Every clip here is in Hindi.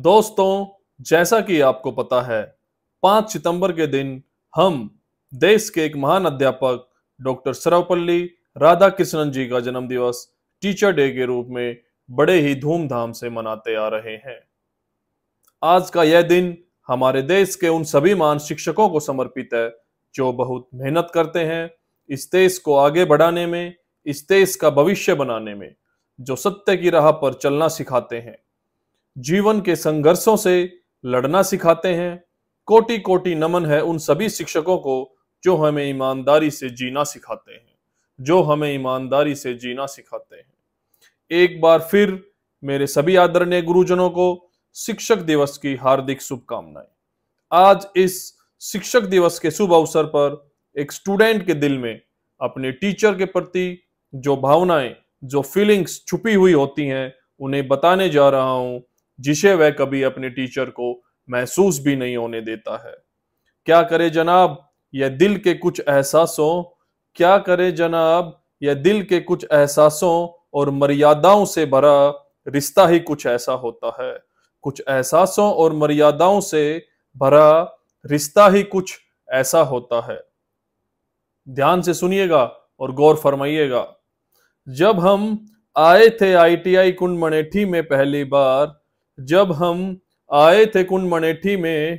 दोस्तों जैसा कि आपको पता है पांच सितंबर के दिन हम देश के एक महान अध्यापक डॉक्टर सर्वपल्ली राधा कृष्णन जी का जन्म दिवस टीचर डे के रूप में बड़े ही धूमधाम से मनाते आ रहे हैं आज का यह दिन हमारे देश के उन सभी महान शिक्षकों को समर्पित है जो बहुत मेहनत करते हैं इस देश को आगे बढ़ाने में इस देश का भविष्य बनाने में जो सत्य की राह पर चलना सिखाते हैं जीवन के संघर्षों से लड़ना सिखाते हैं कोटि कोटि नमन है उन सभी शिक्षकों को जो हमें ईमानदारी से जीना सिखाते हैं जो हमें ईमानदारी से जीना सिखाते हैं एक बार फिर मेरे सभी आदरणीय गुरुजनों को शिक्षक दिवस की हार्दिक शुभकामनाएं आज इस शिक्षक दिवस के शुभ अवसर पर एक स्टूडेंट के दिल में अपने टीचर के प्रति जो भावनाएं जो फीलिंग्स छुपी हुई होती हैं उन्हें बताने जा रहा हूं जिसे वह कभी अपने टीचर को महसूस भी नहीं होने देता है क्या करे जनाब यह दिल के कुछ एहसासों क्या करे जनाब यह दिल के कुछ एहसासों और मर्यादाओं से भरा रिश्ता ही कुछ ऐसा होता है कुछ एहसासों और मर्यादाओं से भरा रिश्ता ही कुछ ऐसा होता है ध्यान से सुनिएगा और गौर फरमाइएगा जब हम आए थे आईटीआई कुंड मनेठी में पहली बार जब हम आए थे कुंड मनेठी में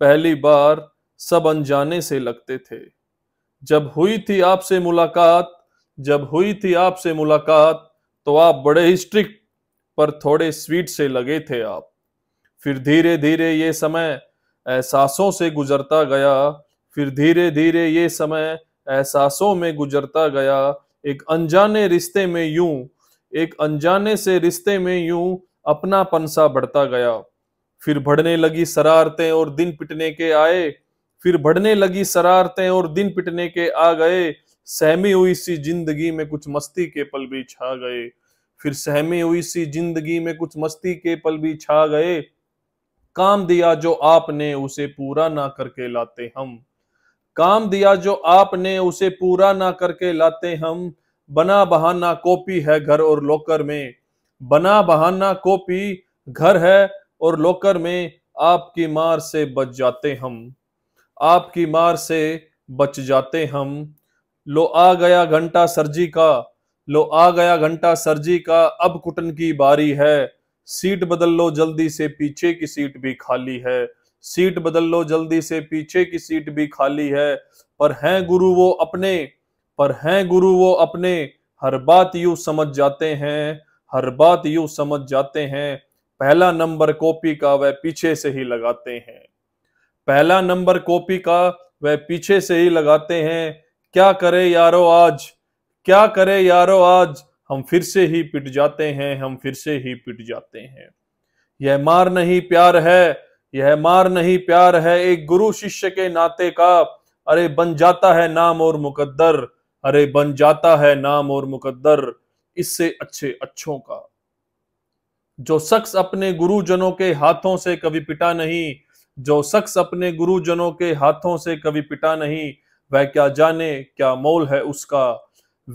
पहली बार सब अनजाने से लगते थे जब हुई थी आपसे मुलाकात जब हुई थी आपसे मुलाकात तो आप बड़े ही स्ट्रिक्ट पर थोड़े स्वीट से लगे थे आप फिर धीरे धीरे ये समय एहसासों से गुजरता गया फिर धीरे धीरे ये समय एहसासों में गुजरता गया एक अनजाने रिश्ते में यूं एक अनजाने से रिश्ते में यूं अपना पनसा बढ़ता गया फिर बढ़ने लगी शरारतें और दिन पिटने के आए फिर बढ़ने लगी शरारतें और दिन पिटने के आ गए सहमी हुई सी जिंदगी में कुछ मस्ती के पल भी छा गए फिर सहमी हुई सी जिंदगी में कुछ मस्ती के पल भी छा गए काम दिया जो आपने उसे पूरा ना करके लाते हम काम दिया जो आपने उसे पूरा ना करके लाते हम बना बहाना कॉपी है घर और लॉकर में बना बहाना कॉपी घर है और लोकर में आपकी मार से बच जाते हम आपकी मार से बच जाते हम लो आ गया घंटा सरजी का लो आ गया घंटा सरजी का अब कुटन की बारी है सीट बदल लो जल्दी से पीछे की सीट भी खाली है सीट बदल लो जल्दी से पीछे की सीट भी खाली है पर हैं गुरु वो अपने पर हैं गुरु वो अपने हर बात यू समझ जाते हैं हर बात यूं समझ जाते हैं पहला नंबर कॉपी का वह पीछे से ही लगाते हैं पहला नंबर कॉपी का वह पीछे से ही लगाते हैं क्या करे यारो आज क्या करे यारो आज हम फिर से ही पिट जाते हैं हम फिर से ही पिट जाते हैं यह मार नहीं प्यार है यह मार नहीं प्यार है एक गुरु शिष्य के नाते का अरे बन जाता है नाम और मुकद्दर अरे बन जाता है नाम और मुकद्दर इससे अच्छे अच्छों का जो शख्स अपने गुरुजनों के हाथों से कभी पिटा नहीं जो शख्स अपने गुरुजनों के हाथों से कभी पिटा नहीं वह क्या जाने क्या मोल है उसका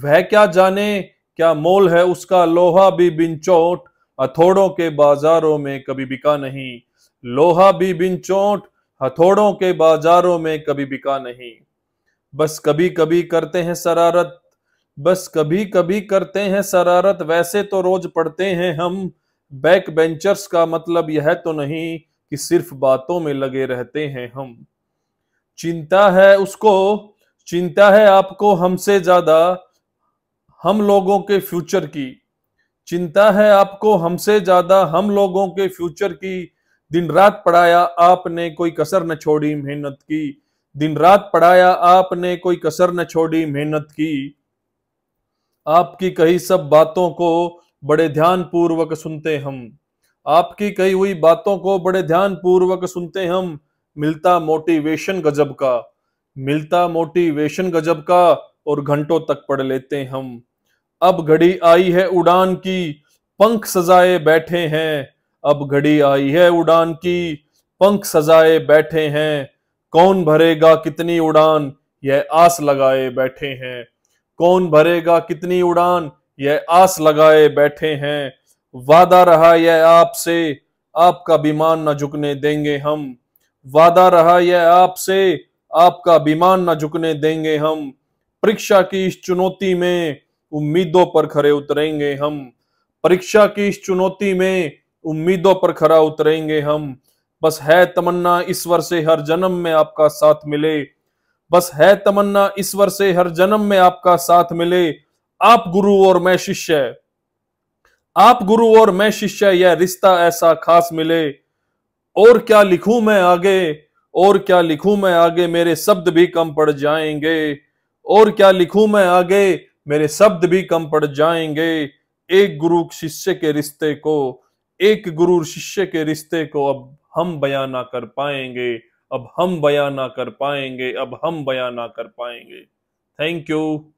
वह क्या जाने क्या मोल है उसका लोहा भी बिन चोट हथौड़ों के बाजारों में कभी बिका नहीं लोहा भी बिन चोट हथौड़ों के बाजारों में कभी बिका नहीं बस कभी कभी करते हैं शरारत बस कभी कभी करते हैं शरारत वैसे तो रोज पढ़ते हैं हम बैक बेंचर्स का मतलब यह तो नहीं कि सिर्फ बातों में लगे रहते हैं हम चिंता है उसको चिंता है आपको हमसे ज्यादा हम लोगों के फ्यूचर की चिंता है आपको हमसे ज्यादा हम लोगों के फ्यूचर की दिन रात पढ़ाया आपने कोई कसर न छोड़ी मेहनत की दिन रात पढ़ाया आपने कोई कसर न छोड़ी मेहनत की आपकी कही सब बातों को बड़े ध्यान पूर्वक सुनते हम आपकी कही हुई बातों को बड़े ध्यान पूर्वक सुनते हम मिलता मोटिवेशन गजब का मिलता मोटिवेशन गजब का और घंटों तक पढ़ लेते हम अब घड़ी आई है उड़ान की पंख सजाए बैठे हैं अब घड़ी आई है उड़ान की पंख सजाए बैठे हैं कौन भरेगा कितनी उड़ान यह आस लगाए बैठे हैं कौन भरेगा कितनी उड़ान यह आस लगाए बैठे हैं वादा रहा यह आपसे आपका विमान न झुकने देंगे हम वादा रहा यह आपसे आपका विमान न झुकने देंगे हम परीक्षा की इस चुनौती में उम्मीदों पर खड़े उतरेंगे हम परीक्षा की इस चुनौती में उम्मीदों पर खड़ा उतरेंगे हम बस है तमन्ना ईश्वर से हर जन्म में आपका साथ मिले बस है तमन्ना ईश्वर से हर जन्म में आपका साथ मिले आप गुरु और मैं शिष्य आप गुरु और मैं शिष्य यह रिश्ता ऐसा खास मिले और क्या लिखूं मैं आगे और क्या लिखूं मैं आगे मेरे शब्द भी कम पड़ जाएंगे और क्या लिखूं मैं आगे मेरे शब्द भी कम पड़ जाएंगे एक गुरु शिष्य के रिश्ते को एक गुरु शिष्य के रिश्ते को अब हम बयान ना कर पाएंगे अब हम बयां ना कर पाएंगे अब हम बयां ना कर पाएंगे थैंक यू